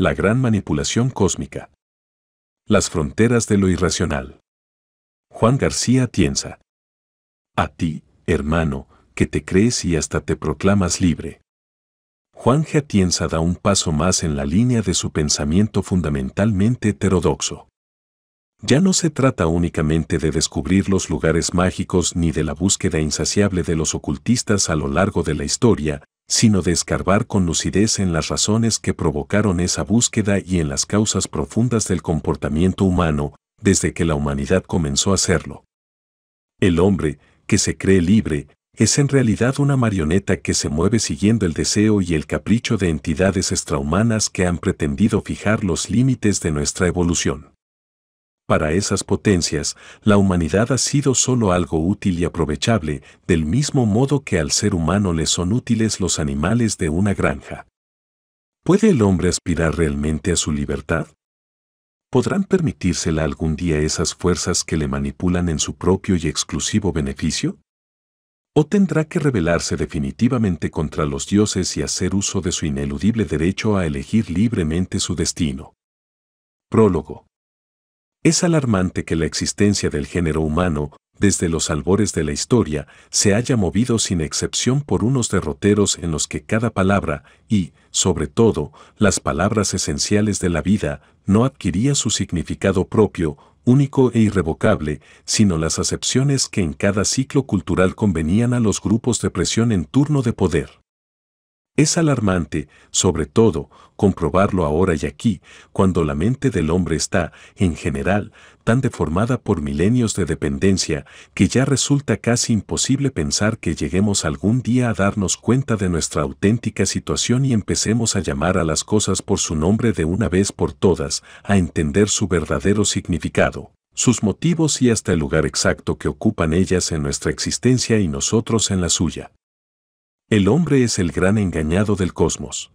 la gran manipulación cósmica. Las fronteras de lo irracional. Juan García Tienza. A ti, hermano, que te crees y hasta te proclamas libre. Juan G. Atienza da un paso más en la línea de su pensamiento fundamentalmente heterodoxo. Ya no se trata únicamente de descubrir los lugares mágicos ni de la búsqueda insaciable de los ocultistas a lo largo de la historia, sino de escarbar con lucidez en las razones que provocaron esa búsqueda y en las causas profundas del comportamiento humano, desde que la humanidad comenzó a hacerlo. El hombre, que se cree libre, es en realidad una marioneta que se mueve siguiendo el deseo y el capricho de entidades extrahumanas que han pretendido fijar los límites de nuestra evolución. Para esas potencias, la humanidad ha sido solo algo útil y aprovechable, del mismo modo que al ser humano le son útiles los animales de una granja. ¿Puede el hombre aspirar realmente a su libertad? ¿Podrán permitírsela algún día esas fuerzas que le manipulan en su propio y exclusivo beneficio? ¿O tendrá que rebelarse definitivamente contra los dioses y hacer uso de su ineludible derecho a elegir libremente su destino? Prólogo. Es alarmante que la existencia del género humano, desde los albores de la historia, se haya movido sin excepción por unos derroteros en los que cada palabra y, sobre todo, las palabras esenciales de la vida, no adquiría su significado propio, único e irrevocable, sino las acepciones que en cada ciclo cultural convenían a los grupos de presión en turno de poder. Es alarmante, sobre todo, comprobarlo ahora y aquí, cuando la mente del hombre está, en general, tan deformada por milenios de dependencia que ya resulta casi imposible pensar que lleguemos algún día a darnos cuenta de nuestra auténtica situación y empecemos a llamar a las cosas por su nombre de una vez por todas, a entender su verdadero significado sus motivos y hasta el lugar exacto que ocupan ellas en nuestra existencia y nosotros en la suya. El hombre es el gran engañado del cosmos.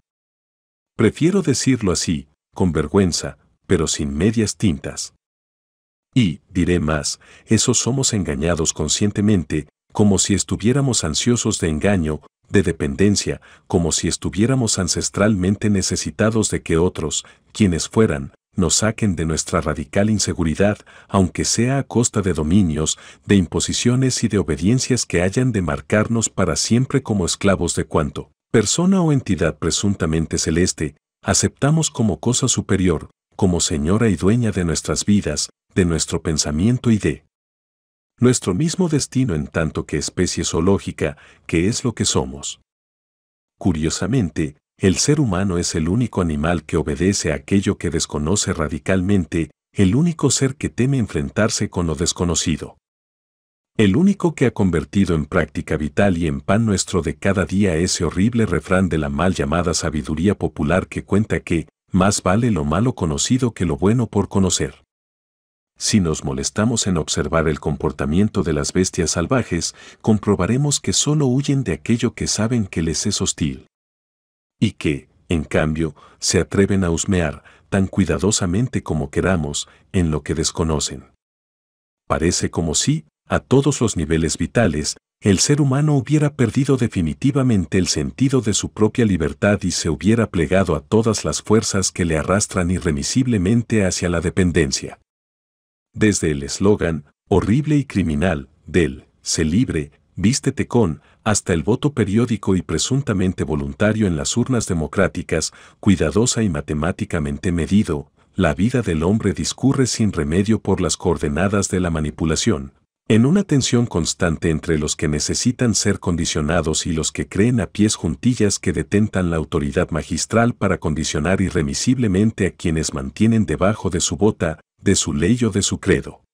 Prefiero decirlo así, con vergüenza, pero sin medias tintas. Y, diré más, esos somos engañados conscientemente, como si estuviéramos ansiosos de engaño, de dependencia, como si estuviéramos ancestralmente necesitados de que otros, quienes fueran, nos saquen de nuestra radical inseguridad, aunque sea a costa de dominios, de imposiciones y de obediencias que hayan de marcarnos para siempre como esclavos de cuanto, persona o entidad presuntamente celeste, aceptamos como cosa superior, como señora y dueña de nuestras vidas, de nuestro pensamiento y de nuestro mismo destino en tanto que especie zoológica, que es lo que somos. Curiosamente, el ser humano es el único animal que obedece a aquello que desconoce radicalmente, el único ser que teme enfrentarse con lo desconocido. El único que ha convertido en práctica vital y en pan nuestro de cada día ese horrible refrán de la mal llamada sabiduría popular que cuenta que, más vale lo malo conocido que lo bueno por conocer. Si nos molestamos en observar el comportamiento de las bestias salvajes, comprobaremos que solo huyen de aquello que saben que les es hostil y que, en cambio, se atreven a husmear tan cuidadosamente como queramos en lo que desconocen. Parece como si, a todos los niveles vitales, el ser humano hubiera perdido definitivamente el sentido de su propia libertad y se hubiera plegado a todas las fuerzas que le arrastran irremisiblemente hacia la dependencia. Desde el eslogan, horrible y criminal, del, se libre, vístete con, hasta el voto periódico y presuntamente voluntario en las urnas democráticas, cuidadosa y matemáticamente medido, la vida del hombre discurre sin remedio por las coordenadas de la manipulación, en una tensión constante entre los que necesitan ser condicionados y los que creen a pies juntillas que detentan la autoridad magistral para condicionar irremisiblemente a quienes mantienen debajo de su bota, de su ley o de su credo.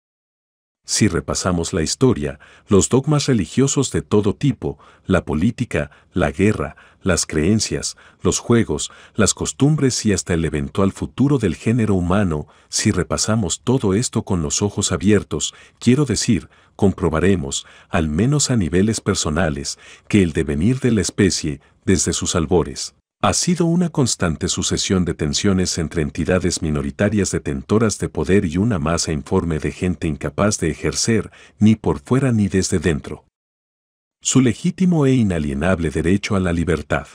Si repasamos la historia, los dogmas religiosos de todo tipo, la política, la guerra, las creencias, los juegos, las costumbres y hasta el eventual futuro del género humano, si repasamos todo esto con los ojos abiertos, quiero decir, comprobaremos, al menos a niveles personales, que el devenir de la especie, desde sus albores, ha sido una constante sucesión de tensiones entre entidades minoritarias detentoras de poder y una masa informe de gente incapaz de ejercer, ni por fuera ni desde dentro, su legítimo e inalienable derecho a la libertad.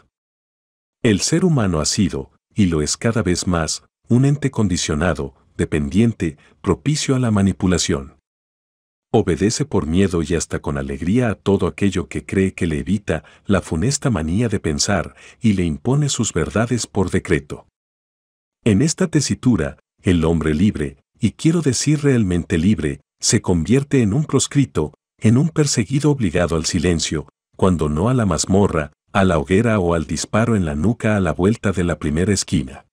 El ser humano ha sido, y lo es cada vez más, un ente condicionado, dependiente, propicio a la manipulación obedece por miedo y hasta con alegría a todo aquello que cree que le evita la funesta manía de pensar y le impone sus verdades por decreto. En esta tesitura, el hombre libre, y quiero decir realmente libre, se convierte en un proscrito, en un perseguido obligado al silencio, cuando no a la mazmorra, a la hoguera o al disparo en la nuca a la vuelta de la primera esquina.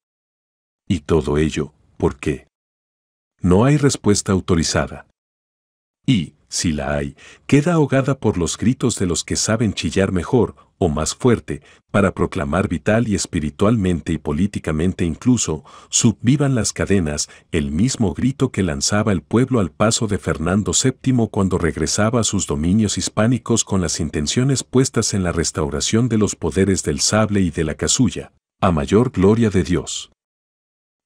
Y todo ello, ¿por qué? No hay respuesta autorizada. Y, si la hay, queda ahogada por los gritos de los que saben chillar mejor o más fuerte para proclamar vital y espiritualmente y políticamente incluso, subvivan las cadenas, el mismo grito que lanzaba el pueblo al paso de Fernando VII cuando regresaba a sus dominios hispánicos con las intenciones puestas en la restauración de los poderes del sable y de la casulla, a mayor gloria de Dios.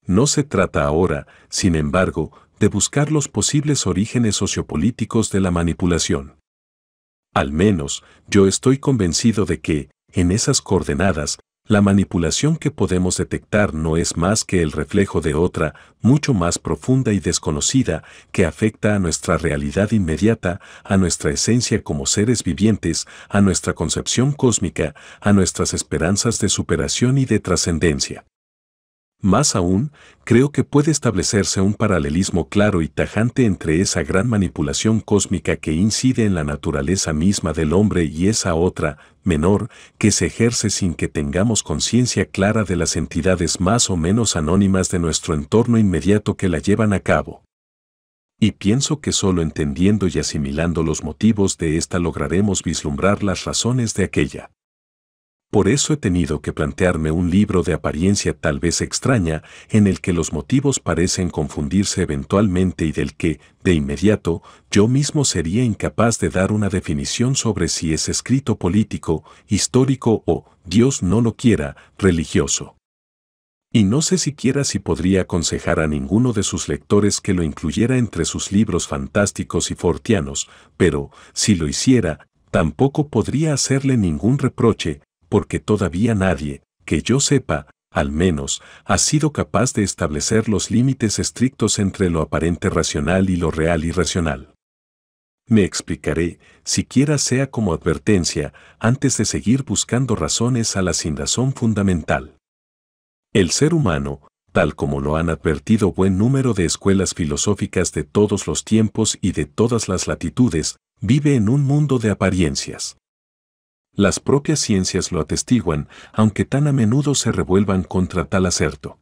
No se trata ahora, sin embargo, de buscar los posibles orígenes sociopolíticos de la manipulación. Al menos, yo estoy convencido de que, en esas coordenadas, la manipulación que podemos detectar no es más que el reflejo de otra, mucho más profunda y desconocida, que afecta a nuestra realidad inmediata, a nuestra esencia como seres vivientes, a nuestra concepción cósmica, a nuestras esperanzas de superación y de trascendencia. Más aún, creo que puede establecerse un paralelismo claro y tajante entre esa gran manipulación cósmica que incide en la naturaleza misma del hombre y esa otra, menor, que se ejerce sin que tengamos conciencia clara de las entidades más o menos anónimas de nuestro entorno inmediato que la llevan a cabo. Y pienso que solo entendiendo y asimilando los motivos de esta lograremos vislumbrar las razones de aquella. Por eso he tenido que plantearme un libro de apariencia tal vez extraña, en el que los motivos parecen confundirse eventualmente y del que, de inmediato, yo mismo sería incapaz de dar una definición sobre si es escrito político, histórico o, Dios no lo quiera, religioso. Y no sé siquiera si podría aconsejar a ninguno de sus lectores que lo incluyera entre sus libros fantásticos y fortianos, pero, si lo hiciera, tampoco podría hacerle ningún reproche, porque todavía nadie, que yo sepa, al menos, ha sido capaz de establecer los límites estrictos entre lo aparente racional y lo real irracional. Me explicaré, siquiera sea como advertencia, antes de seguir buscando razones a la sin razón fundamental. El ser humano, tal como lo han advertido buen número de escuelas filosóficas de todos los tiempos y de todas las latitudes, vive en un mundo de apariencias. Las propias ciencias lo atestiguan, aunque tan a menudo se revuelvan contra tal acerto.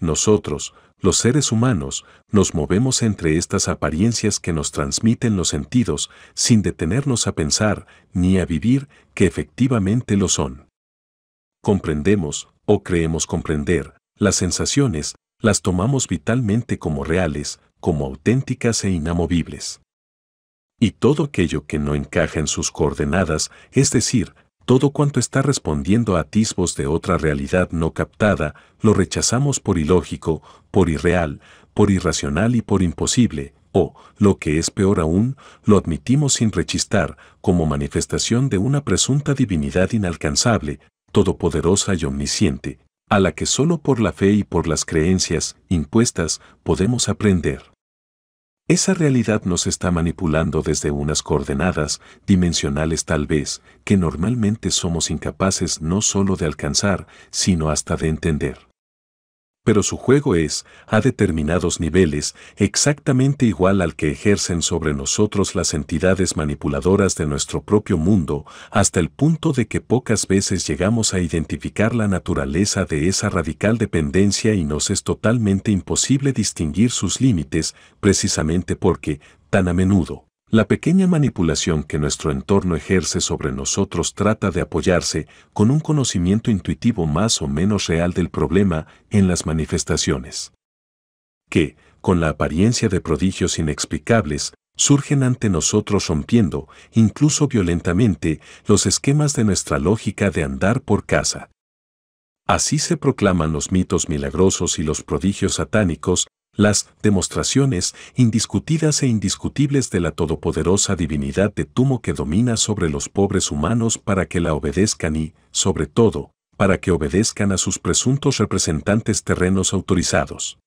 Nosotros, los seres humanos, nos movemos entre estas apariencias que nos transmiten los sentidos sin detenernos a pensar ni a vivir que efectivamente lo son. Comprendemos, o creemos comprender, las sensaciones, las tomamos vitalmente como reales, como auténticas e inamovibles y todo aquello que no encaja en sus coordenadas, es decir, todo cuanto está respondiendo a atisbos de otra realidad no captada, lo rechazamos por ilógico, por irreal, por irracional y por imposible, o, lo que es peor aún, lo admitimos sin rechistar, como manifestación de una presunta divinidad inalcanzable, todopoderosa y omnisciente, a la que solo por la fe y por las creencias impuestas podemos aprender. Esa realidad nos está manipulando desde unas coordenadas, dimensionales tal vez, que normalmente somos incapaces no solo de alcanzar, sino hasta de entender pero su juego es, a determinados niveles, exactamente igual al que ejercen sobre nosotros las entidades manipuladoras de nuestro propio mundo, hasta el punto de que pocas veces llegamos a identificar la naturaleza de esa radical dependencia y nos es totalmente imposible distinguir sus límites, precisamente porque, tan a menudo, la pequeña manipulación que nuestro entorno ejerce sobre nosotros trata de apoyarse con un conocimiento intuitivo más o menos real del problema en las manifestaciones. Que, con la apariencia de prodigios inexplicables, surgen ante nosotros rompiendo, incluso violentamente, los esquemas de nuestra lógica de andar por casa. Así se proclaman los mitos milagrosos y los prodigios satánicos las demostraciones indiscutidas e indiscutibles de la todopoderosa divinidad de Tumo que domina sobre los pobres humanos para que la obedezcan y, sobre todo, para que obedezcan a sus presuntos representantes terrenos autorizados.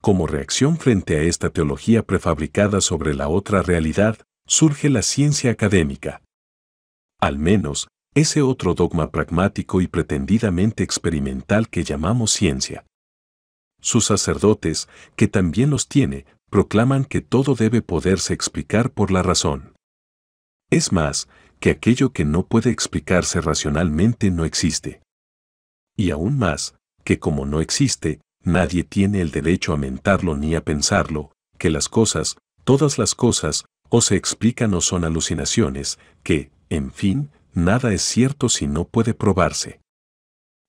Como reacción frente a esta teología prefabricada sobre la otra realidad, surge la ciencia académica. Al menos, ese otro dogma pragmático y pretendidamente experimental que llamamos ciencia. Sus sacerdotes, que también los tiene, proclaman que todo debe poderse explicar por la razón. Es más, que aquello que no puede explicarse racionalmente no existe. Y aún más, que como no existe, nadie tiene el derecho a mentarlo ni a pensarlo, que las cosas, todas las cosas, o se explican o son alucinaciones, que, en fin, nada es cierto si no puede probarse.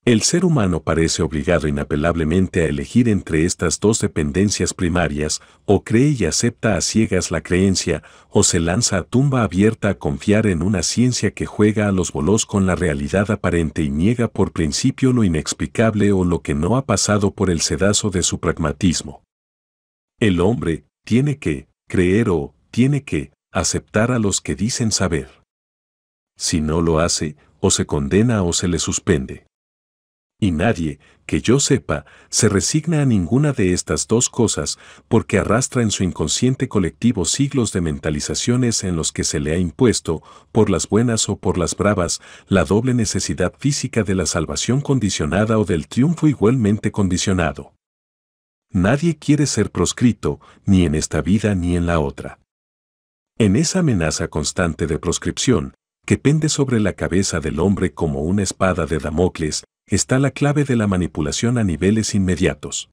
El ser humano parece obligado inapelablemente a elegir entre estas dos dependencias primarias, o cree y acepta a ciegas la creencia, o se lanza a tumba abierta a confiar en una ciencia que juega a los bolos con la realidad aparente y niega por principio lo inexplicable o lo que no ha pasado por el sedazo de su pragmatismo. El hombre tiene que creer o tiene que aceptar a los que dicen saber. Si no lo hace, o se condena o se le suspende. Y nadie, que yo sepa, se resigna a ninguna de estas dos cosas porque arrastra en su inconsciente colectivo siglos de mentalizaciones en los que se le ha impuesto, por las buenas o por las bravas, la doble necesidad física de la salvación condicionada o del triunfo igualmente condicionado. Nadie quiere ser proscrito, ni en esta vida ni en la otra. En esa amenaza constante de proscripción, que pende sobre la cabeza del hombre como una espada de Damocles, está la clave de la manipulación a niveles inmediatos.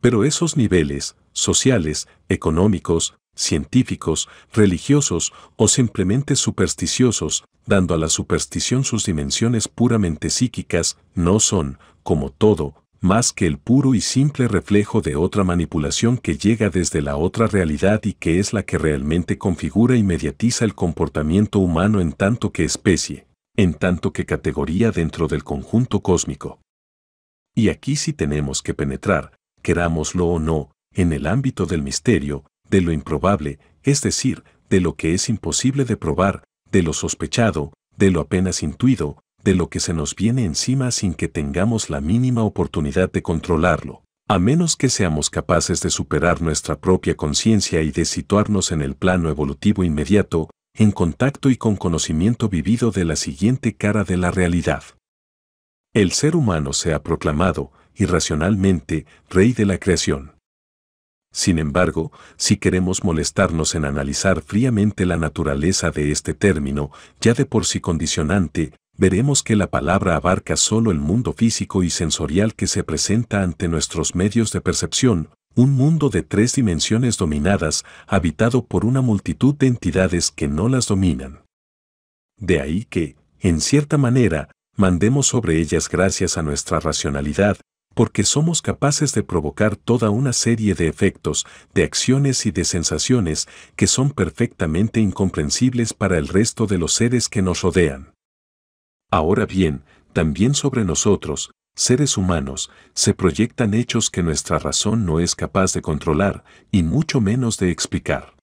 Pero esos niveles, sociales, económicos, científicos, religiosos o simplemente supersticiosos, dando a la superstición sus dimensiones puramente psíquicas, no son, como todo, más que el puro y simple reflejo de otra manipulación que llega desde la otra realidad y que es la que realmente configura y mediatiza el comportamiento humano en tanto que especie en tanto que categoría dentro del conjunto cósmico. Y aquí sí tenemos que penetrar, querámoslo o no, en el ámbito del misterio, de lo improbable, es decir, de lo que es imposible de probar, de lo sospechado, de lo apenas intuido, de lo que se nos viene encima sin que tengamos la mínima oportunidad de controlarlo, a menos que seamos capaces de superar nuestra propia conciencia y de situarnos en el plano evolutivo inmediato, en contacto y con conocimiento vivido de la siguiente cara de la realidad. El ser humano se ha proclamado, irracionalmente, rey de la creación. Sin embargo, si queremos molestarnos en analizar fríamente la naturaleza de este término, ya de por sí condicionante, veremos que la palabra abarca solo el mundo físico y sensorial que se presenta ante nuestros medios de percepción, un mundo de tres dimensiones dominadas, habitado por una multitud de entidades que no las dominan. De ahí que, en cierta manera, mandemos sobre ellas gracias a nuestra racionalidad, porque somos capaces de provocar toda una serie de efectos, de acciones y de sensaciones que son perfectamente incomprensibles para el resto de los seres que nos rodean. Ahora bien, también sobre nosotros, seres humanos, se proyectan hechos que nuestra razón no es capaz de controlar y mucho menos de explicar.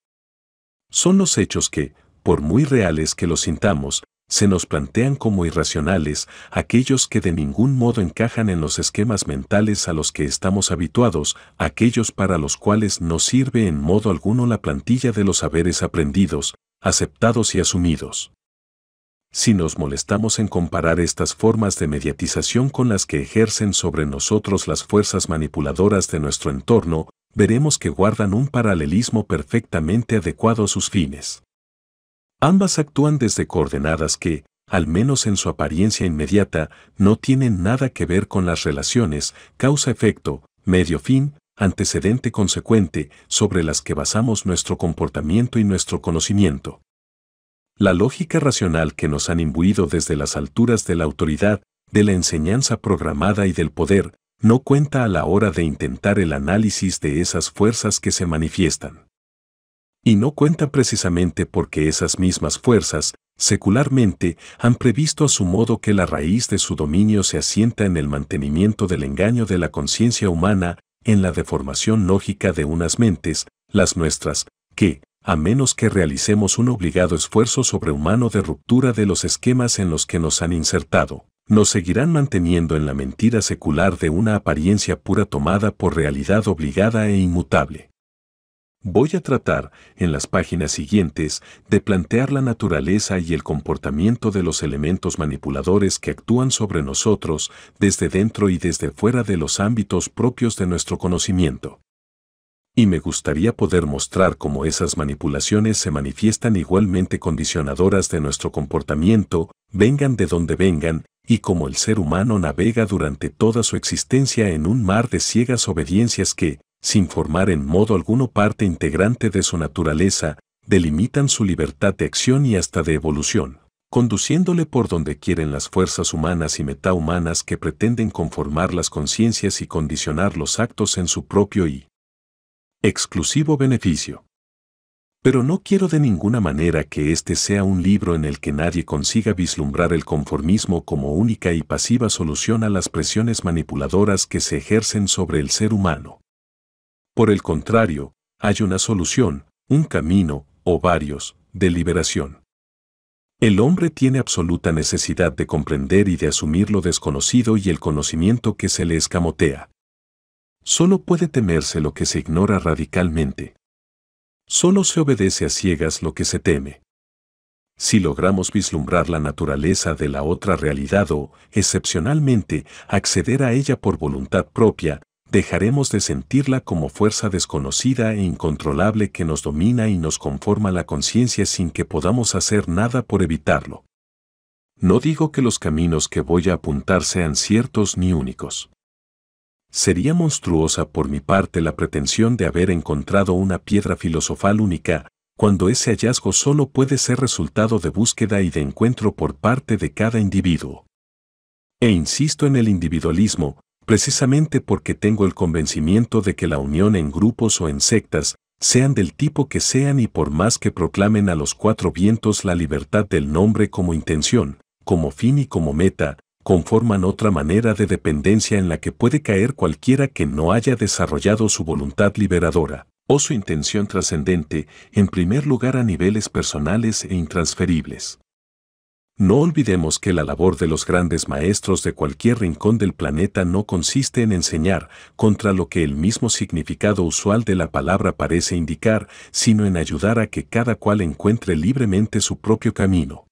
Son los hechos que, por muy reales que los sintamos, se nos plantean como irracionales aquellos que de ningún modo encajan en los esquemas mentales a los que estamos habituados, aquellos para los cuales no sirve en modo alguno la plantilla de los saberes aprendidos, aceptados y asumidos si nos molestamos en comparar estas formas de mediatización con las que ejercen sobre nosotros las fuerzas manipuladoras de nuestro entorno, veremos que guardan un paralelismo perfectamente adecuado a sus fines. Ambas actúan desde coordenadas que, al menos en su apariencia inmediata, no tienen nada que ver con las relaciones causa-efecto, medio-fin, antecedente-consecuente, sobre las que basamos nuestro comportamiento y nuestro conocimiento la lógica racional que nos han imbuido desde las alturas de la autoridad, de la enseñanza programada y del poder, no cuenta a la hora de intentar el análisis de esas fuerzas que se manifiestan. Y no cuenta precisamente porque esas mismas fuerzas, secularmente, han previsto a su modo que la raíz de su dominio se asienta en el mantenimiento del engaño de la conciencia humana, en la deformación lógica de unas mentes, las nuestras, que, a menos que realicemos un obligado esfuerzo sobrehumano de ruptura de los esquemas en los que nos han insertado. Nos seguirán manteniendo en la mentira secular de una apariencia pura tomada por realidad obligada e inmutable. Voy a tratar, en las páginas siguientes, de plantear la naturaleza y el comportamiento de los elementos manipuladores que actúan sobre nosotros desde dentro y desde fuera de los ámbitos propios de nuestro conocimiento y me gustaría poder mostrar cómo esas manipulaciones se manifiestan igualmente condicionadoras de nuestro comportamiento, vengan de donde vengan, y cómo el ser humano navega durante toda su existencia en un mar de ciegas obediencias que, sin formar en modo alguno parte integrante de su naturaleza, delimitan su libertad de acción y hasta de evolución, conduciéndole por donde quieren las fuerzas humanas y metahumanas que pretenden conformar las conciencias y condicionar los actos en su propio y exclusivo beneficio. Pero no quiero de ninguna manera que este sea un libro en el que nadie consiga vislumbrar el conformismo como única y pasiva solución a las presiones manipuladoras que se ejercen sobre el ser humano. Por el contrario, hay una solución, un camino, o varios, de liberación. El hombre tiene absoluta necesidad de comprender y de asumir lo desconocido y el conocimiento que se le escamotea, Solo puede temerse lo que se ignora radicalmente. Solo se obedece a ciegas lo que se teme. Si logramos vislumbrar la naturaleza de la otra realidad o, excepcionalmente, acceder a ella por voluntad propia, dejaremos de sentirla como fuerza desconocida e incontrolable que nos domina y nos conforma la conciencia sin que podamos hacer nada por evitarlo. No digo que los caminos que voy a apuntar sean ciertos ni únicos. Sería monstruosa por mi parte la pretensión de haber encontrado una piedra filosofal única, cuando ese hallazgo solo puede ser resultado de búsqueda y de encuentro por parte de cada individuo. E insisto en el individualismo, precisamente porque tengo el convencimiento de que la unión en grupos o en sectas, sean del tipo que sean y por más que proclamen a los cuatro vientos la libertad del nombre como intención, como fin y como meta, conforman otra manera de dependencia en la que puede caer cualquiera que no haya desarrollado su voluntad liberadora o su intención trascendente, en primer lugar a niveles personales e intransferibles. No olvidemos que la labor de los grandes maestros de cualquier rincón del planeta no consiste en enseñar, contra lo que el mismo significado usual de la palabra parece indicar, sino en ayudar a que cada cual encuentre libremente su propio camino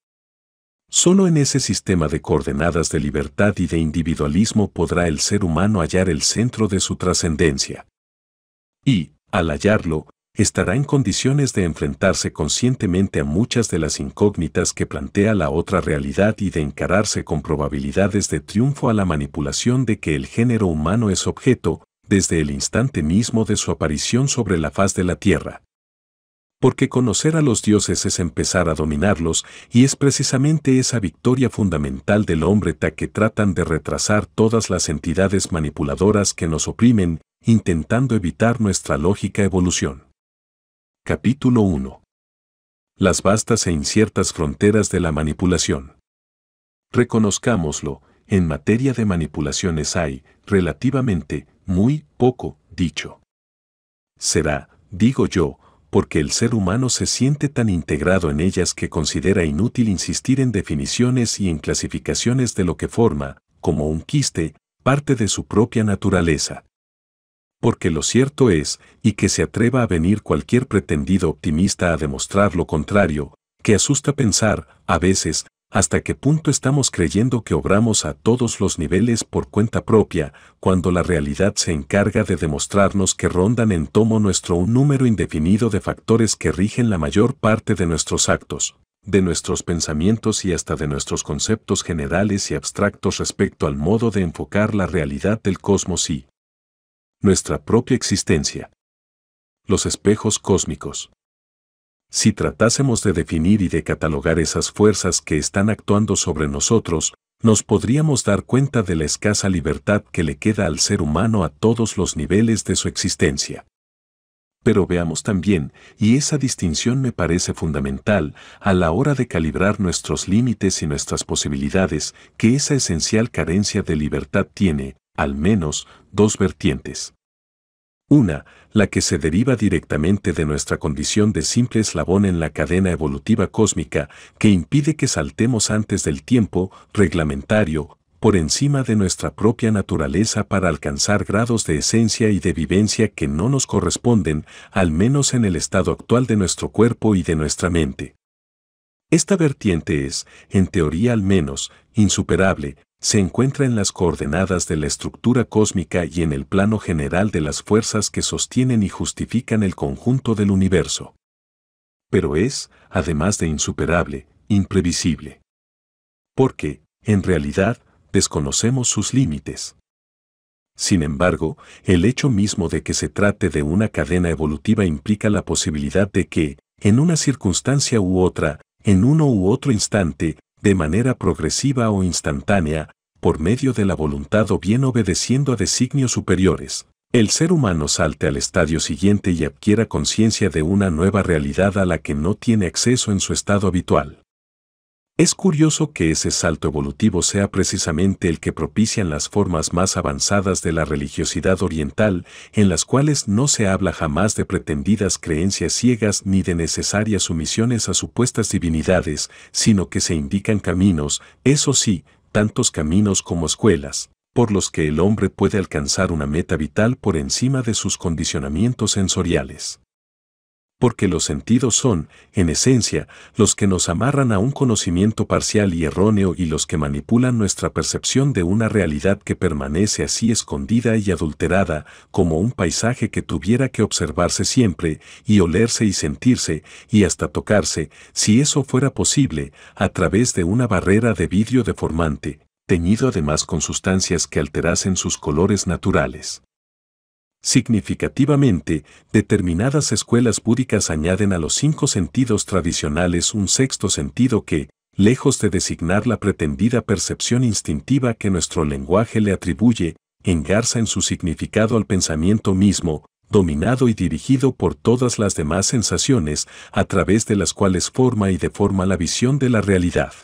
Solo en ese sistema de coordenadas de libertad y de individualismo podrá el ser humano hallar el centro de su trascendencia. Y, al hallarlo, estará en condiciones de enfrentarse conscientemente a muchas de las incógnitas que plantea la otra realidad y de encararse con probabilidades de triunfo a la manipulación de que el género humano es objeto, desde el instante mismo de su aparición sobre la faz de la Tierra porque conocer a los dioses es empezar a dominarlos y es precisamente esa victoria fundamental del hombre ta que tratan de retrasar todas las entidades manipuladoras que nos oprimen, intentando evitar nuestra lógica evolución. Capítulo 1. Las vastas e inciertas fronteras de la manipulación. Reconozcámoslo, en materia de manipulaciones hay, relativamente, muy poco dicho. Será, digo yo, porque el ser humano se siente tan integrado en ellas que considera inútil insistir en definiciones y en clasificaciones de lo que forma, como un quiste, parte de su propia naturaleza. Porque lo cierto es, y que se atreva a venir cualquier pretendido optimista a demostrar lo contrario, que asusta pensar, a veces, hasta qué punto estamos creyendo que obramos a todos los niveles por cuenta propia, cuando la realidad se encarga de demostrarnos que rondan en tomo nuestro un número indefinido de factores que rigen la mayor parte de nuestros actos, de nuestros pensamientos y hasta de nuestros conceptos generales y abstractos respecto al modo de enfocar la realidad del cosmos y nuestra propia existencia. Los espejos cósmicos. Si tratásemos de definir y de catalogar esas fuerzas que están actuando sobre nosotros, nos podríamos dar cuenta de la escasa libertad que le queda al ser humano a todos los niveles de su existencia. Pero veamos también, y esa distinción me parece fundamental, a la hora de calibrar nuestros límites y nuestras posibilidades, que esa esencial carencia de libertad tiene, al menos, dos vertientes. Una, la que se deriva directamente de nuestra condición de simple eslabón en la cadena evolutiva cósmica, que impide que saltemos antes del tiempo reglamentario, por encima de nuestra propia naturaleza para alcanzar grados de esencia y de vivencia que no nos corresponden, al menos en el estado actual de nuestro cuerpo y de nuestra mente. Esta vertiente es, en teoría al menos, insuperable, se encuentra en las coordenadas de la estructura cósmica y en el plano general de las fuerzas que sostienen y justifican el conjunto del universo. Pero es, además de insuperable, imprevisible. Porque, en realidad, desconocemos sus límites. Sin embargo, el hecho mismo de que se trate de una cadena evolutiva implica la posibilidad de que, en una circunstancia u otra, en uno u otro instante, de manera progresiva o instantánea, por medio de la voluntad o bien obedeciendo a designios superiores, el ser humano salte al estadio siguiente y adquiera conciencia de una nueva realidad a la que no tiene acceso en su estado habitual. Es curioso que ese salto evolutivo sea precisamente el que propician las formas más avanzadas de la religiosidad oriental, en las cuales no se habla jamás de pretendidas creencias ciegas ni de necesarias sumisiones a supuestas divinidades, sino que se indican caminos, eso sí, tantos caminos como escuelas, por los que el hombre puede alcanzar una meta vital por encima de sus condicionamientos sensoriales porque los sentidos son, en esencia, los que nos amarran a un conocimiento parcial y erróneo y los que manipulan nuestra percepción de una realidad que permanece así escondida y adulterada, como un paisaje que tuviera que observarse siempre, y olerse y sentirse, y hasta tocarse, si eso fuera posible, a través de una barrera de vidrio deformante, teñido además con sustancias que alterasen sus colores naturales. Significativamente, determinadas escuelas búdicas añaden a los cinco sentidos tradicionales un sexto sentido que, lejos de designar la pretendida percepción instintiva que nuestro lenguaje le atribuye, engarza en su significado al pensamiento mismo, dominado y dirigido por todas las demás sensaciones a través de las cuales forma y deforma la visión de la realidad.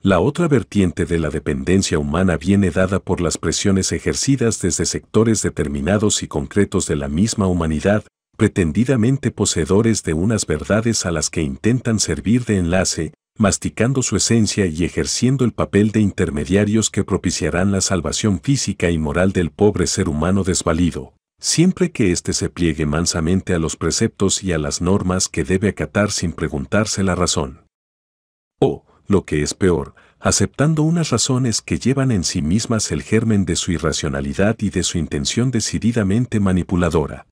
La otra vertiente de la dependencia humana viene dada por las presiones ejercidas desde sectores determinados y concretos de la misma humanidad, pretendidamente poseedores de unas verdades a las que intentan servir de enlace, masticando su esencia y ejerciendo el papel de intermediarios que propiciarán la salvación física y moral del pobre ser humano desvalido, siempre que éste se pliegue mansamente a los preceptos y a las normas que debe acatar sin preguntarse la razón lo que es peor, aceptando unas razones que llevan en sí mismas el germen de su irracionalidad y de su intención decididamente manipuladora.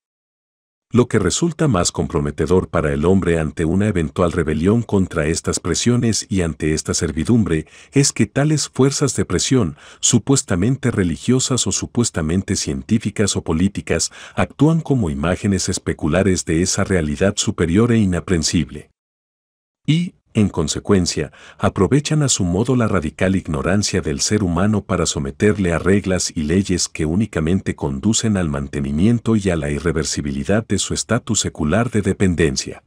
Lo que resulta más comprometedor para el hombre ante una eventual rebelión contra estas presiones y ante esta servidumbre es que tales fuerzas de presión, supuestamente religiosas o supuestamente científicas o políticas, actúan como imágenes especulares de esa realidad superior e inaprensible. Y, en consecuencia, aprovechan a su modo la radical ignorancia del ser humano para someterle a reglas y leyes que únicamente conducen al mantenimiento y a la irreversibilidad de su estatus secular de dependencia.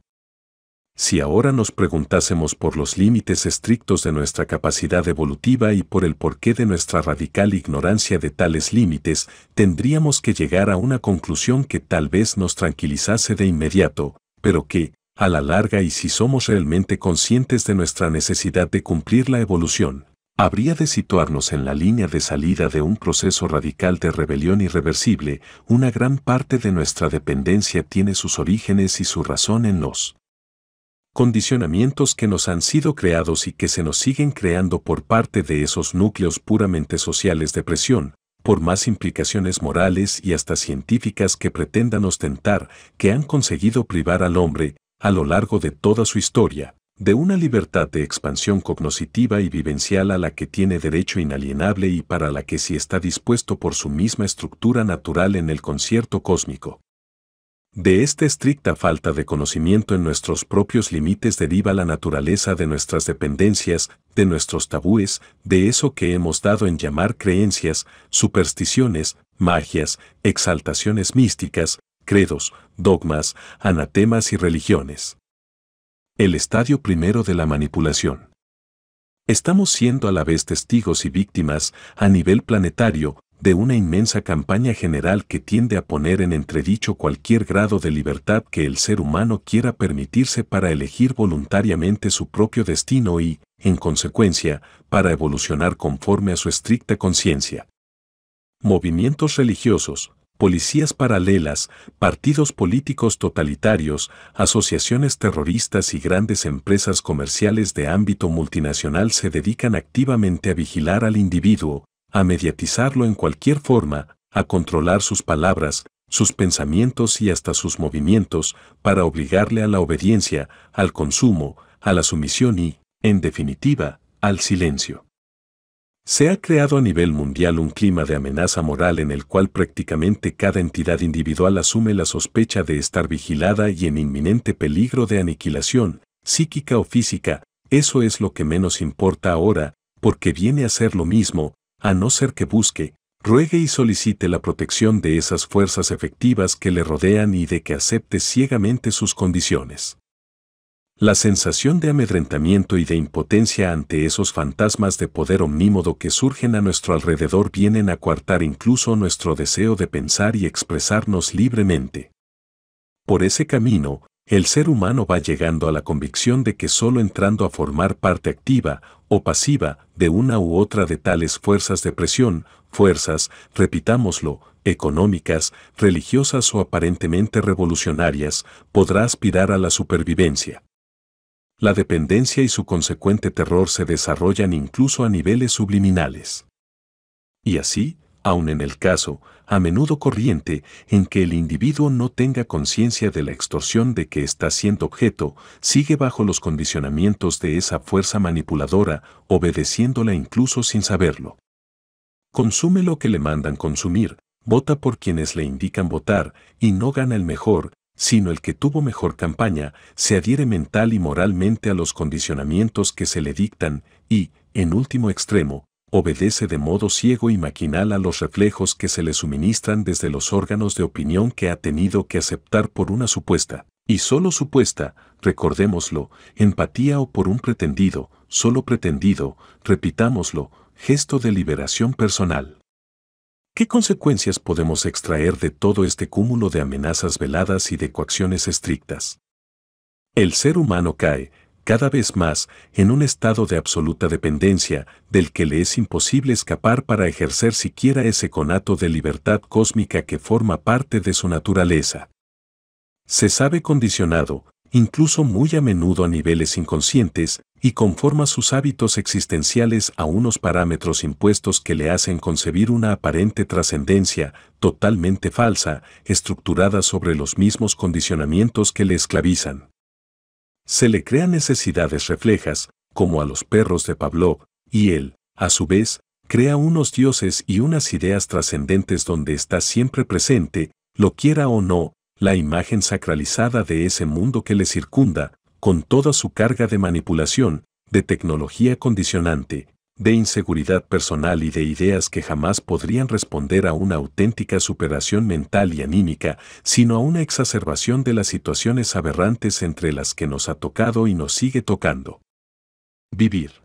Si ahora nos preguntásemos por los límites estrictos de nuestra capacidad evolutiva y por el porqué de nuestra radical ignorancia de tales límites, tendríamos que llegar a una conclusión que tal vez nos tranquilizase de inmediato, pero que, a la larga y si somos realmente conscientes de nuestra necesidad de cumplir la evolución, habría de situarnos en la línea de salida de un proceso radical de rebelión irreversible, una gran parte de nuestra dependencia tiene sus orígenes y su razón en los condicionamientos que nos han sido creados y que se nos siguen creando por parte de esos núcleos puramente sociales de presión, por más implicaciones morales y hasta científicas que pretendan ostentar, que han conseguido privar al hombre, a lo largo de toda su historia, de una libertad de expansión cognoscitiva y vivencial a la que tiene derecho inalienable y para la que sí está dispuesto por su misma estructura natural en el concierto cósmico. De esta estricta falta de conocimiento en nuestros propios límites deriva la naturaleza de nuestras dependencias, de nuestros tabúes, de eso que hemos dado en llamar creencias, supersticiones, magias, exaltaciones místicas, credos, dogmas, anatemas y religiones. El estadio primero de la manipulación. Estamos siendo a la vez testigos y víctimas, a nivel planetario, de una inmensa campaña general que tiende a poner en entredicho cualquier grado de libertad que el ser humano quiera permitirse para elegir voluntariamente su propio destino y, en consecuencia, para evolucionar conforme a su estricta conciencia. Movimientos religiosos, policías paralelas, partidos políticos totalitarios, asociaciones terroristas y grandes empresas comerciales de ámbito multinacional se dedican activamente a vigilar al individuo, a mediatizarlo en cualquier forma, a controlar sus palabras, sus pensamientos y hasta sus movimientos para obligarle a la obediencia, al consumo, a la sumisión y, en definitiva, al silencio. Se ha creado a nivel mundial un clima de amenaza moral en el cual prácticamente cada entidad individual asume la sospecha de estar vigilada y en inminente peligro de aniquilación, psíquica o física, eso es lo que menos importa ahora, porque viene a ser lo mismo, a no ser que busque, ruegue y solicite la protección de esas fuerzas efectivas que le rodean y de que acepte ciegamente sus condiciones. La sensación de amedrentamiento y de impotencia ante esos fantasmas de poder omnímodo que surgen a nuestro alrededor vienen a coartar incluso nuestro deseo de pensar y expresarnos libremente. Por ese camino, el ser humano va llegando a la convicción de que solo entrando a formar parte activa o pasiva de una u otra de tales fuerzas de presión, fuerzas, repitámoslo, económicas, religiosas o aparentemente revolucionarias, podrá aspirar a la supervivencia la dependencia y su consecuente terror se desarrollan incluso a niveles subliminales. Y así, aun en el caso, a menudo corriente, en que el individuo no tenga conciencia de la extorsión de que está siendo objeto, sigue bajo los condicionamientos de esa fuerza manipuladora, obedeciéndola incluso sin saberlo. Consume lo que le mandan consumir, vota por quienes le indican votar, y no gana el mejor, sino el que tuvo mejor campaña, se adhiere mental y moralmente a los condicionamientos que se le dictan y, en último extremo, obedece de modo ciego y maquinal a los reflejos que se le suministran desde los órganos de opinión que ha tenido que aceptar por una supuesta, y solo supuesta, recordémoslo, empatía o por un pretendido, solo pretendido, repitámoslo, gesto de liberación personal. ¿Qué consecuencias podemos extraer de todo este cúmulo de amenazas veladas y de coacciones estrictas? El ser humano cae, cada vez más, en un estado de absoluta dependencia, del que le es imposible escapar para ejercer siquiera ese conato de libertad cósmica que forma parte de su naturaleza. Se sabe condicionado, incluso muy a menudo a niveles inconscientes, y conforma sus hábitos existenciales a unos parámetros impuestos que le hacen concebir una aparente trascendencia, totalmente falsa, estructurada sobre los mismos condicionamientos que le esclavizan. Se le crean necesidades reflejas, como a los perros de Pavlov, y él, a su vez, crea unos dioses y unas ideas trascendentes donde está siempre presente, lo quiera o no, la imagen sacralizada de ese mundo que le circunda, con toda su carga de manipulación, de tecnología condicionante, de inseguridad personal y de ideas que jamás podrían responder a una auténtica superación mental y anímica, sino a una exacerbación de las situaciones aberrantes entre las que nos ha tocado y nos sigue tocando. Vivir.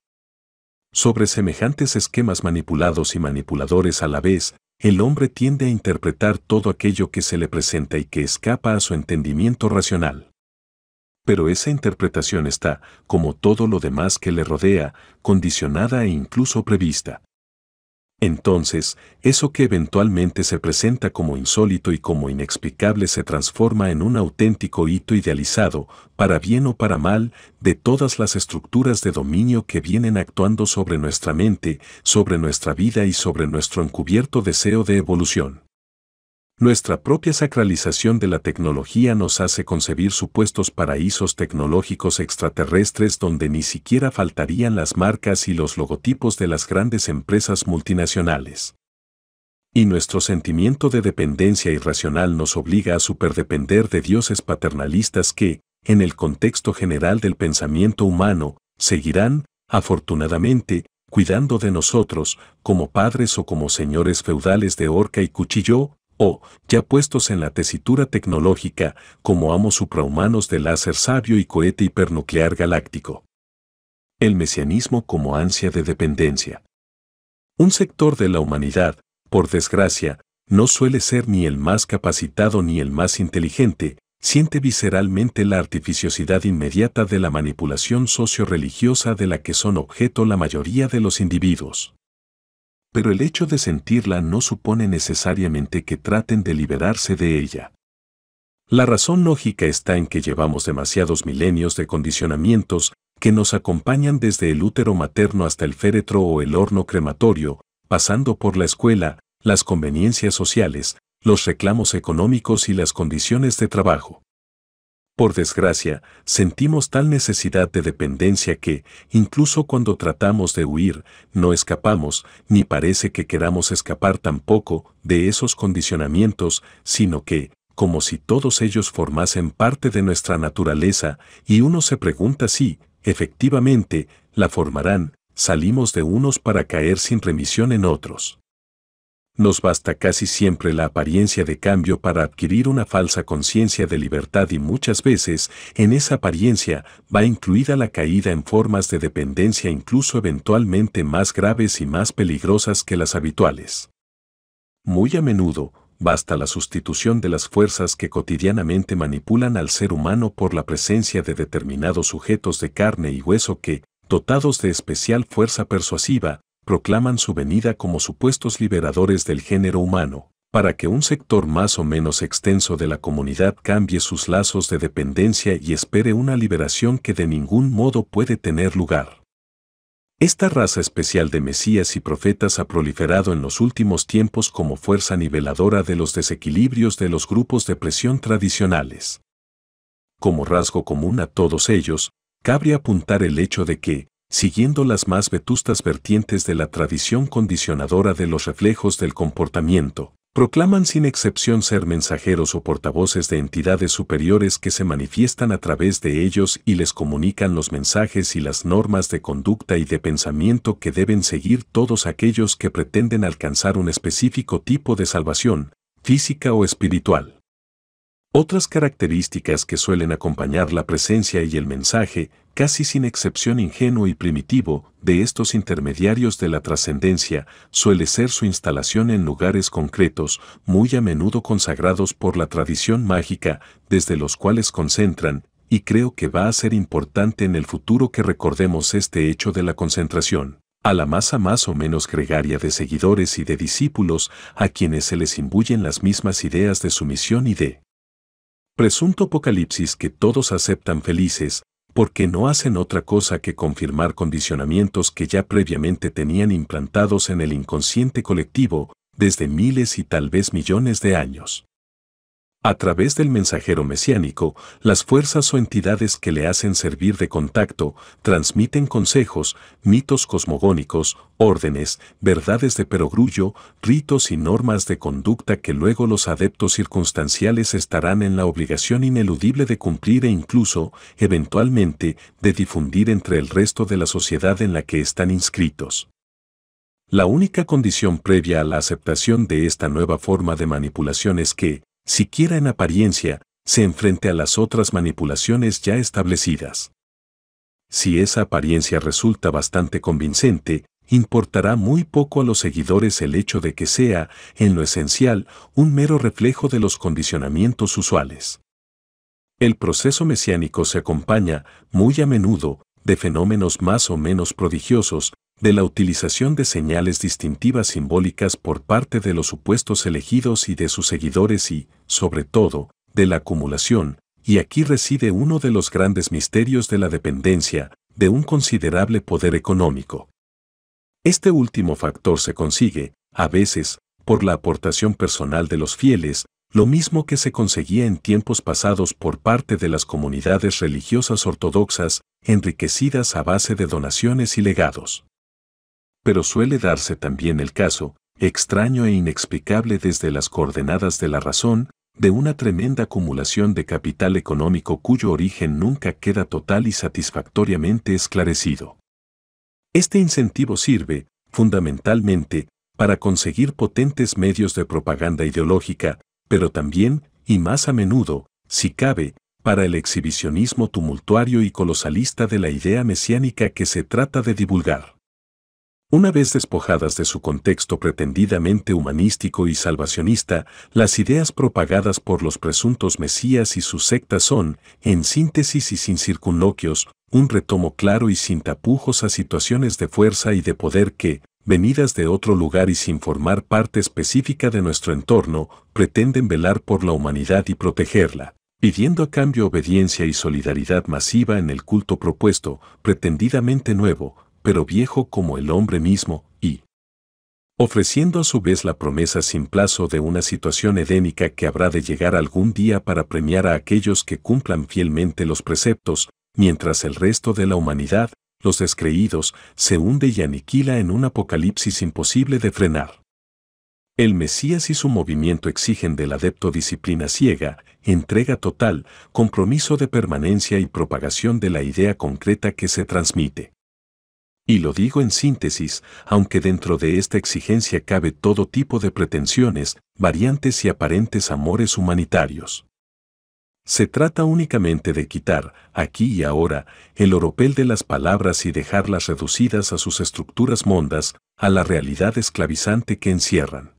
Sobre semejantes esquemas manipulados y manipuladores a la vez, el hombre tiende a interpretar todo aquello que se le presenta y que escapa a su entendimiento racional. Pero esa interpretación está, como todo lo demás que le rodea, condicionada e incluso prevista, entonces, eso que eventualmente se presenta como insólito y como inexplicable se transforma en un auténtico hito idealizado, para bien o para mal, de todas las estructuras de dominio que vienen actuando sobre nuestra mente, sobre nuestra vida y sobre nuestro encubierto deseo de evolución. Nuestra propia sacralización de la tecnología nos hace concebir supuestos paraísos tecnológicos extraterrestres donde ni siquiera faltarían las marcas y los logotipos de las grandes empresas multinacionales. Y nuestro sentimiento de dependencia irracional nos obliga a superdepender de dioses paternalistas que, en el contexto general del pensamiento humano, seguirán, afortunadamente, cuidando de nosotros, como padres o como señores feudales de horca y cuchillo, o, ya puestos en la tesitura tecnológica, como amos suprahumanos de láser sabio y cohete hipernuclear galáctico. El mesianismo como ansia de dependencia. Un sector de la humanidad, por desgracia, no suele ser ni el más capacitado ni el más inteligente, siente visceralmente la artificiosidad inmediata de la manipulación socio de la que son objeto la mayoría de los individuos pero el hecho de sentirla no supone necesariamente que traten de liberarse de ella. La razón lógica está en que llevamos demasiados milenios de condicionamientos que nos acompañan desde el útero materno hasta el féretro o el horno crematorio, pasando por la escuela, las conveniencias sociales, los reclamos económicos y las condiciones de trabajo. Por desgracia, sentimos tal necesidad de dependencia que, incluso cuando tratamos de huir, no escapamos, ni parece que queramos escapar tampoco de esos condicionamientos, sino que, como si todos ellos formasen parte de nuestra naturaleza, y uno se pregunta si, efectivamente, la formarán, salimos de unos para caer sin remisión en otros nos basta casi siempre la apariencia de cambio para adquirir una falsa conciencia de libertad y muchas veces en esa apariencia va incluida la caída en formas de dependencia incluso eventualmente más graves y más peligrosas que las habituales. Muy a menudo, basta la sustitución de las fuerzas que cotidianamente manipulan al ser humano por la presencia de determinados sujetos de carne y hueso que, dotados de especial fuerza persuasiva, proclaman su venida como supuestos liberadores del género humano, para que un sector más o menos extenso de la comunidad cambie sus lazos de dependencia y espere una liberación que de ningún modo puede tener lugar. Esta raza especial de mesías y profetas ha proliferado en los últimos tiempos como fuerza niveladora de los desequilibrios de los grupos de presión tradicionales. Como rasgo común a todos ellos, cabría apuntar el hecho de que, siguiendo las más vetustas vertientes de la tradición condicionadora de los reflejos del comportamiento, proclaman sin excepción ser mensajeros o portavoces de entidades superiores que se manifiestan a través de ellos y les comunican los mensajes y las normas de conducta y de pensamiento que deben seguir todos aquellos que pretenden alcanzar un específico tipo de salvación, física o espiritual. Otras características que suelen acompañar la presencia y el mensaje, casi sin excepción ingenuo y primitivo, de estos intermediarios de la trascendencia suele ser su instalación en lugares concretos, muy a menudo consagrados por la tradición mágica, desde los cuales concentran, y creo que va a ser importante en el futuro que recordemos este hecho de la concentración a la masa más o menos gregaria de seguidores y de discípulos a quienes se les imbuyen las mismas ideas de sumisión y de presunto apocalipsis que todos aceptan felices, porque no hacen otra cosa que confirmar condicionamientos que ya previamente tenían implantados en el inconsciente colectivo desde miles y tal vez millones de años a través del mensajero mesiánico, las fuerzas o entidades que le hacen servir de contacto transmiten consejos, mitos cosmogónicos, órdenes, verdades de perogrullo, ritos y normas de conducta que luego los adeptos circunstanciales estarán en la obligación ineludible de cumplir e incluso, eventualmente, de difundir entre el resto de la sociedad en la que están inscritos. La única condición previa a la aceptación de esta nueva forma de manipulación es que, siquiera en apariencia, se enfrente a las otras manipulaciones ya establecidas. Si esa apariencia resulta bastante convincente, importará muy poco a los seguidores el hecho de que sea, en lo esencial, un mero reflejo de los condicionamientos usuales. El proceso mesiánico se acompaña, muy a menudo, de fenómenos más o menos prodigiosos, de la utilización de señales distintivas simbólicas por parte de los supuestos elegidos y de sus seguidores y, sobre todo, de la acumulación, y aquí reside uno de los grandes misterios de la dependencia, de un considerable poder económico. Este último factor se consigue, a veces, por la aportación personal de los fieles, lo mismo que se conseguía en tiempos pasados por parte de las comunidades religiosas ortodoxas, enriquecidas a base de donaciones y legados pero suele darse también el caso, extraño e inexplicable desde las coordenadas de la razón, de una tremenda acumulación de capital económico cuyo origen nunca queda total y satisfactoriamente esclarecido. Este incentivo sirve, fundamentalmente, para conseguir potentes medios de propaganda ideológica, pero también, y más a menudo, si cabe, para el exhibicionismo tumultuario y colosalista de la idea mesiánica que se trata de divulgar. Una vez despojadas de su contexto pretendidamente humanístico y salvacionista, las ideas propagadas por los presuntos mesías y sus sectas son, en síntesis y sin circunloquios, un retomo claro y sin tapujos a situaciones de fuerza y de poder que, venidas de otro lugar y sin formar parte específica de nuestro entorno, pretenden velar por la humanidad y protegerla pidiendo a cambio obediencia y solidaridad masiva en el culto propuesto, pretendidamente nuevo, pero viejo como el hombre mismo, y ofreciendo a su vez la promesa sin plazo de una situación edénica que habrá de llegar algún día para premiar a aquellos que cumplan fielmente los preceptos, mientras el resto de la humanidad, los descreídos, se hunde y aniquila en un apocalipsis imposible de frenar. El Mesías y su movimiento exigen del adepto disciplina ciega, entrega total, compromiso de permanencia y propagación de la idea concreta que se transmite. Y lo digo en síntesis, aunque dentro de esta exigencia cabe todo tipo de pretensiones, variantes y aparentes amores humanitarios. Se trata únicamente de quitar, aquí y ahora, el oropel de las palabras y dejarlas reducidas a sus estructuras mondas, a la realidad esclavizante que encierran.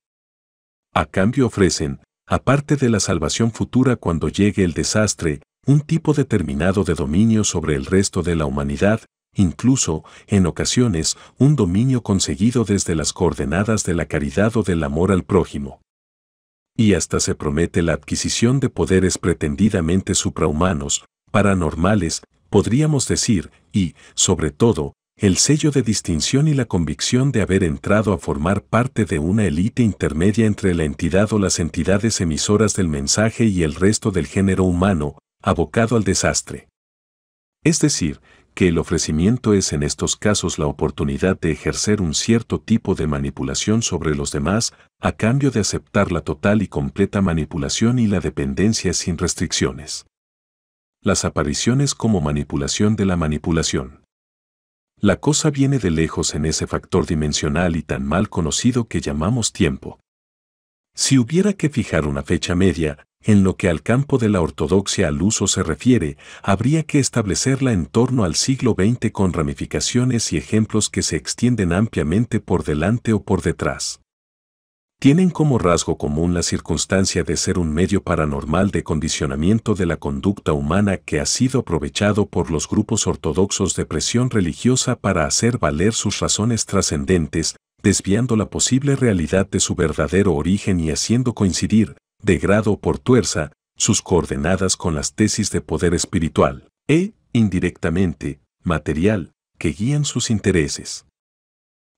A cambio ofrecen, aparte de la salvación futura cuando llegue el desastre, un tipo determinado de dominio sobre el resto de la humanidad incluso, en ocasiones, un dominio conseguido desde las coordenadas de la caridad o del amor al prójimo. Y hasta se promete la adquisición de poderes pretendidamente suprahumanos, paranormales, podríamos decir, y, sobre todo, el sello de distinción y la convicción de haber entrado a formar parte de una élite intermedia entre la entidad o las entidades emisoras del mensaje y el resto del género humano, abocado al desastre. Es decir, que el ofrecimiento es en estos casos la oportunidad de ejercer un cierto tipo de manipulación sobre los demás a cambio de aceptar la total y completa manipulación y la dependencia sin restricciones. Las apariciones como manipulación de la manipulación. La cosa viene de lejos en ese factor dimensional y tan mal conocido que llamamos tiempo. Si hubiera que fijar una fecha media, en lo que al campo de la ortodoxia al uso se refiere, habría que establecerla en torno al siglo XX con ramificaciones y ejemplos que se extienden ampliamente por delante o por detrás. Tienen como rasgo común la circunstancia de ser un medio paranormal de condicionamiento de la conducta humana que ha sido aprovechado por los grupos ortodoxos de presión religiosa para hacer valer sus razones trascendentes, desviando la posible realidad de su verdadero origen y haciendo coincidir, de grado por tuerza, sus coordenadas con las tesis de poder espiritual e, indirectamente, material, que guían sus intereses.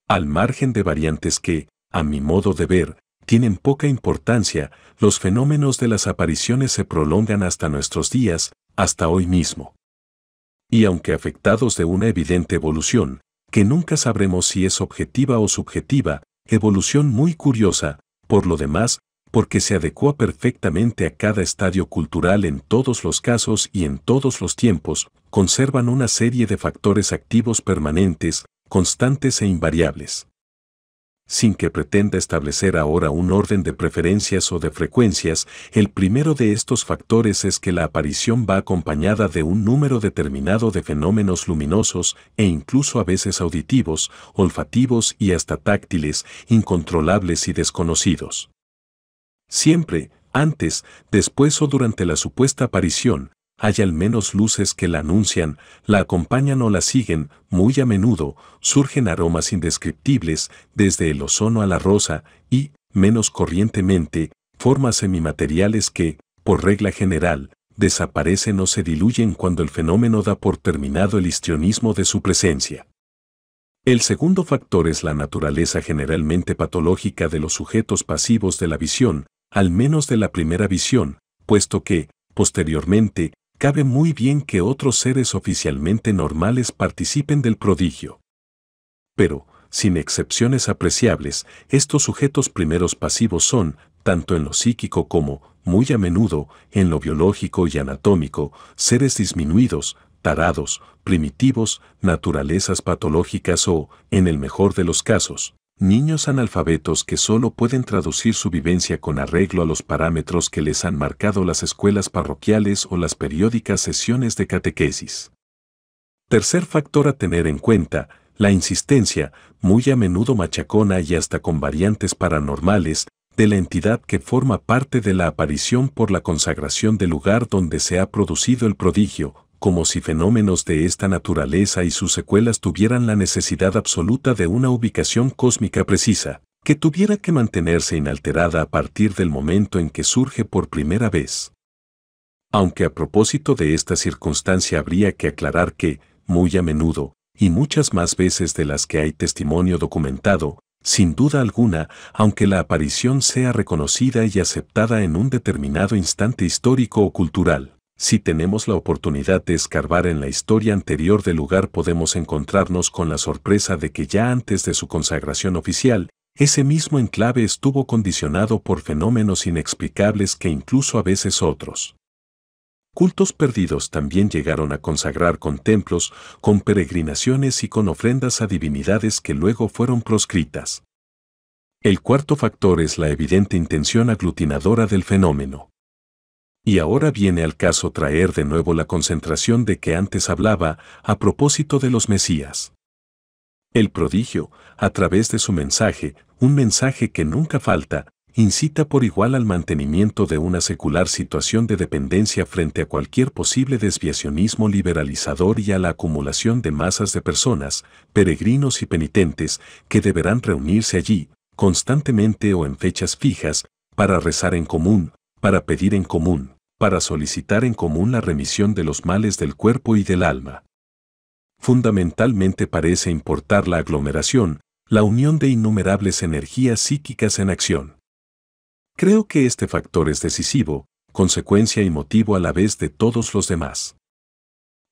Al margen de variantes que, a mi modo de ver, tienen poca importancia, los fenómenos de las apariciones se prolongan hasta nuestros días, hasta hoy mismo. Y aunque afectados de una evidente evolución, que nunca sabremos si es objetiva o subjetiva, evolución muy curiosa, por lo demás, porque se adecua perfectamente a cada estadio cultural en todos los casos y en todos los tiempos, conservan una serie de factores activos permanentes, constantes e invariables. Sin que pretenda establecer ahora un orden de preferencias o de frecuencias, el primero de estos factores es que la aparición va acompañada de un número determinado de fenómenos luminosos e incluso a veces auditivos, olfativos y hasta táctiles, incontrolables y desconocidos. Siempre, antes, después o durante la supuesta aparición, hay al menos luces que la anuncian, la acompañan o la siguen, muy a menudo surgen aromas indescriptibles, desde el ozono a la rosa, y, menos corrientemente, formas semimateriales que, por regla general, desaparecen o se diluyen cuando el fenómeno da por terminado el histrionismo de su presencia. El segundo factor es la naturaleza generalmente patológica de los sujetos pasivos de la visión, al menos de la primera visión, puesto que, posteriormente, cabe muy bien que otros seres oficialmente normales participen del prodigio. Pero, sin excepciones apreciables, estos sujetos primeros pasivos son, tanto en lo psíquico como, muy a menudo, en lo biológico y anatómico, seres disminuidos, tarados, primitivos, naturalezas patológicas o, en el mejor de los casos, niños analfabetos que solo pueden traducir su vivencia con arreglo a los parámetros que les han marcado las escuelas parroquiales o las periódicas sesiones de catequesis. Tercer factor a tener en cuenta, la insistencia, muy a menudo machacona y hasta con variantes paranormales, de la entidad que forma parte de la aparición por la consagración del lugar donde se ha producido el prodigio, como si fenómenos de esta naturaleza y sus secuelas tuvieran la necesidad absoluta de una ubicación cósmica precisa, que tuviera que mantenerse inalterada a partir del momento en que surge por primera vez. Aunque a propósito de esta circunstancia habría que aclarar que, muy a menudo, y muchas más veces de las que hay testimonio documentado, sin duda alguna, aunque la aparición sea reconocida y aceptada en un determinado instante histórico o cultural, si tenemos la oportunidad de escarbar en la historia anterior del lugar podemos encontrarnos con la sorpresa de que ya antes de su consagración oficial, ese mismo enclave estuvo condicionado por fenómenos inexplicables que incluso a veces otros. Cultos perdidos también llegaron a consagrar con templos, con peregrinaciones y con ofrendas a divinidades que luego fueron proscritas. El cuarto factor es la evidente intención aglutinadora del fenómeno. Y ahora viene al caso traer de nuevo la concentración de que antes hablaba a propósito de los Mesías. El prodigio, a través de su mensaje, un mensaje que nunca falta, incita por igual al mantenimiento de una secular situación de dependencia frente a cualquier posible desviacionismo liberalizador y a la acumulación de masas de personas, peregrinos y penitentes, que deberán reunirse allí, constantemente o en fechas fijas, para rezar en común, para pedir en común, para solicitar en común la remisión de los males del cuerpo y del alma. Fundamentalmente parece importar la aglomeración, la unión de innumerables energías psíquicas en acción. Creo que este factor es decisivo, consecuencia y motivo a la vez de todos los demás.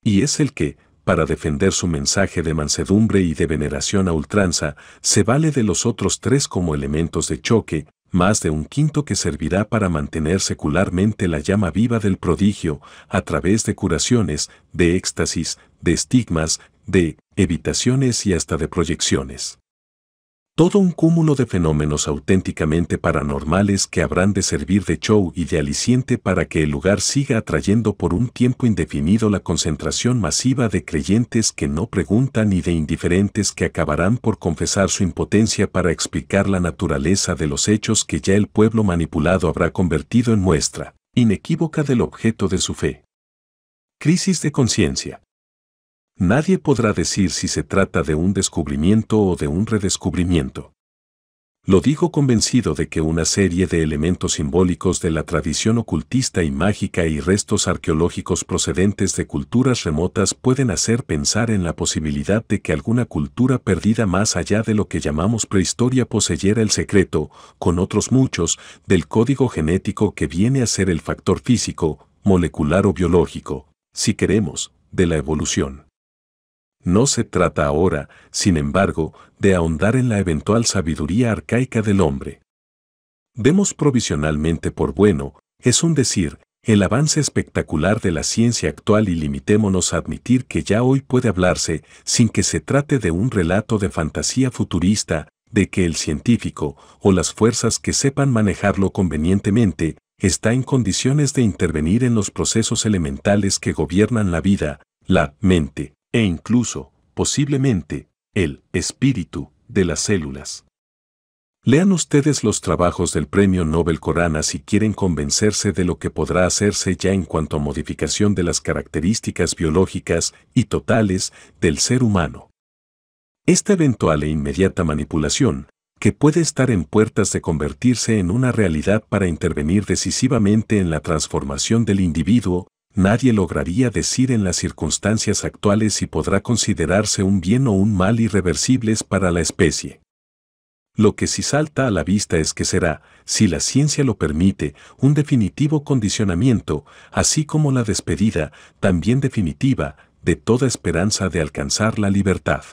Y es el que, para defender su mensaje de mansedumbre y de veneración a ultranza, se vale de los otros tres como elementos de choque, más de un quinto que servirá para mantener secularmente la llama viva del prodigio a través de curaciones, de éxtasis, de estigmas, de evitaciones y hasta de proyecciones. Todo un cúmulo de fenómenos auténticamente paranormales que habrán de servir de show y de aliciente para que el lugar siga atrayendo por un tiempo indefinido la concentración masiva de creyentes que no preguntan y de indiferentes que acabarán por confesar su impotencia para explicar la naturaleza de los hechos que ya el pueblo manipulado habrá convertido en muestra inequívoca del objeto de su fe. Crisis de conciencia. Nadie podrá decir si se trata de un descubrimiento o de un redescubrimiento. Lo digo convencido de que una serie de elementos simbólicos de la tradición ocultista y mágica y restos arqueológicos procedentes de culturas remotas pueden hacer pensar en la posibilidad de que alguna cultura perdida más allá de lo que llamamos prehistoria poseyera el secreto, con otros muchos, del código genético que viene a ser el factor físico, molecular o biológico, si queremos, de la evolución. No se trata ahora, sin embargo, de ahondar en la eventual sabiduría arcaica del hombre. Demos provisionalmente por bueno, es un decir, el avance espectacular de la ciencia actual y limitémonos a admitir que ya hoy puede hablarse, sin que se trate de un relato de fantasía futurista, de que el científico, o las fuerzas que sepan manejarlo convenientemente, está en condiciones de intervenir en los procesos elementales que gobiernan la vida, la mente, e incluso, posiblemente, el espíritu de las células. Lean ustedes los trabajos del Premio Nobel Corana si quieren convencerse de lo que podrá hacerse ya en cuanto a modificación de las características biológicas y totales del ser humano. Esta eventual e inmediata manipulación, que puede estar en puertas de convertirse en una realidad para intervenir decisivamente en la transformación del individuo, nadie lograría decir en las circunstancias actuales si podrá considerarse un bien o un mal irreversibles para la especie. Lo que sí salta a la vista es que será, si la ciencia lo permite, un definitivo condicionamiento, así como la despedida, también definitiva, de toda esperanza de alcanzar la libertad.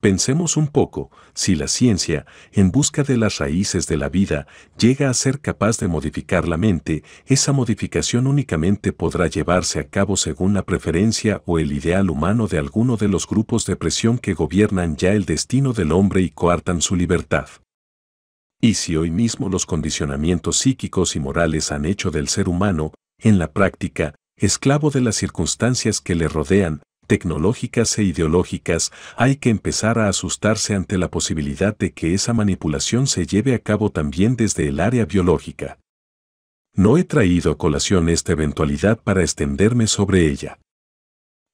Pensemos un poco, si la ciencia, en busca de las raíces de la vida, llega a ser capaz de modificar la mente, esa modificación únicamente podrá llevarse a cabo según la preferencia o el ideal humano de alguno de los grupos de presión que gobiernan ya el destino del hombre y coartan su libertad. Y si hoy mismo los condicionamientos psíquicos y morales han hecho del ser humano, en la práctica, esclavo de las circunstancias que le rodean, tecnológicas e ideológicas, hay que empezar a asustarse ante la posibilidad de que esa manipulación se lleve a cabo también desde el área biológica. No he traído a colación esta eventualidad para extenderme sobre ella.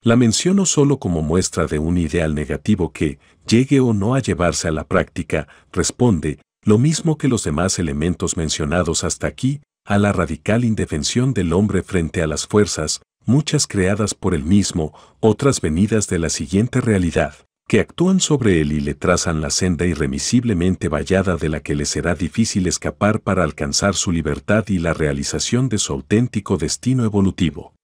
La menciono solo como muestra de un ideal negativo que, llegue o no a llevarse a la práctica, responde, lo mismo que los demás elementos mencionados hasta aquí, a la radical indefensión del hombre frente a las fuerzas, muchas creadas por él mismo, otras venidas de la siguiente realidad, que actúan sobre él y le trazan la senda irremisiblemente vallada de la que le será difícil escapar para alcanzar su libertad y la realización de su auténtico destino evolutivo.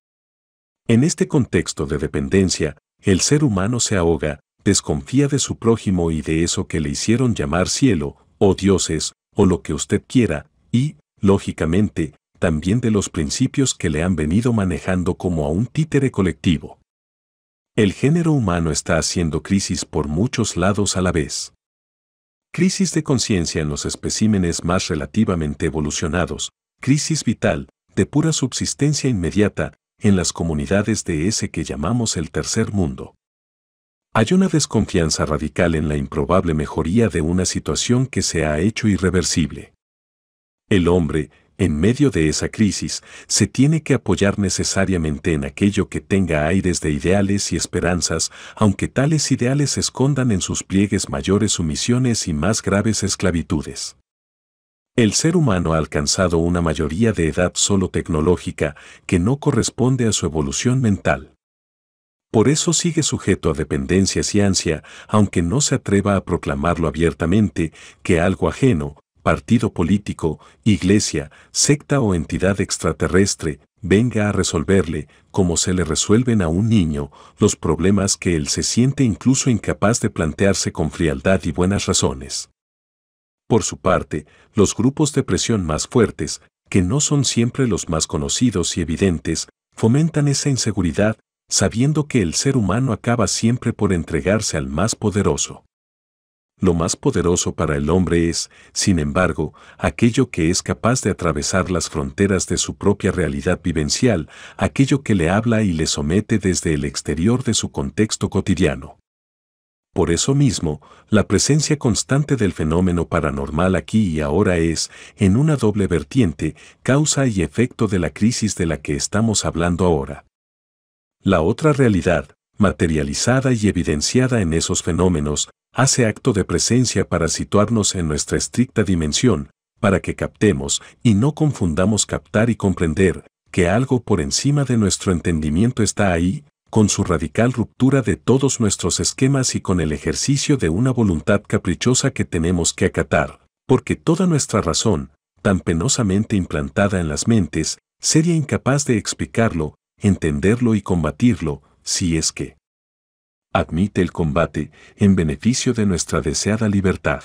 En este contexto de dependencia, el ser humano se ahoga, desconfía de su prójimo y de eso que le hicieron llamar cielo, o dioses, o lo que usted quiera, y, lógicamente, también de los principios que le han venido manejando como a un títere colectivo. El género humano está haciendo crisis por muchos lados a la vez. Crisis de conciencia en los especímenes más relativamente evolucionados, crisis vital, de pura subsistencia inmediata, en las comunidades de ese que llamamos el tercer mundo. Hay una desconfianza radical en la improbable mejoría de una situación que se ha hecho irreversible. El hombre, en medio de esa crisis, se tiene que apoyar necesariamente en aquello que tenga aires de ideales y esperanzas, aunque tales ideales escondan en sus pliegues mayores sumisiones y más graves esclavitudes. El ser humano ha alcanzado una mayoría de edad solo tecnológica que no corresponde a su evolución mental. Por eso sigue sujeto a dependencias y ansia, aunque no se atreva a proclamarlo abiertamente, que algo ajeno, partido político, iglesia, secta o entidad extraterrestre, venga a resolverle, como se le resuelven a un niño, los problemas que él se siente incluso incapaz de plantearse con frialdad y buenas razones. Por su parte, los grupos de presión más fuertes, que no son siempre los más conocidos y evidentes, fomentan esa inseguridad, sabiendo que el ser humano acaba siempre por entregarse al más poderoso. Lo más poderoso para el hombre es, sin embargo, aquello que es capaz de atravesar las fronteras de su propia realidad vivencial, aquello que le habla y le somete desde el exterior de su contexto cotidiano. Por eso mismo, la presencia constante del fenómeno paranormal aquí y ahora es, en una doble vertiente, causa y efecto de la crisis de la que estamos hablando ahora. La otra realidad, materializada y evidenciada en esos fenómenos, hace acto de presencia para situarnos en nuestra estricta dimensión, para que captemos y no confundamos captar y comprender, que algo por encima de nuestro entendimiento está ahí, con su radical ruptura de todos nuestros esquemas y con el ejercicio de una voluntad caprichosa que tenemos que acatar, porque toda nuestra razón, tan penosamente implantada en las mentes, sería incapaz de explicarlo, entenderlo y combatirlo, si es que admite el combate en beneficio de nuestra deseada libertad.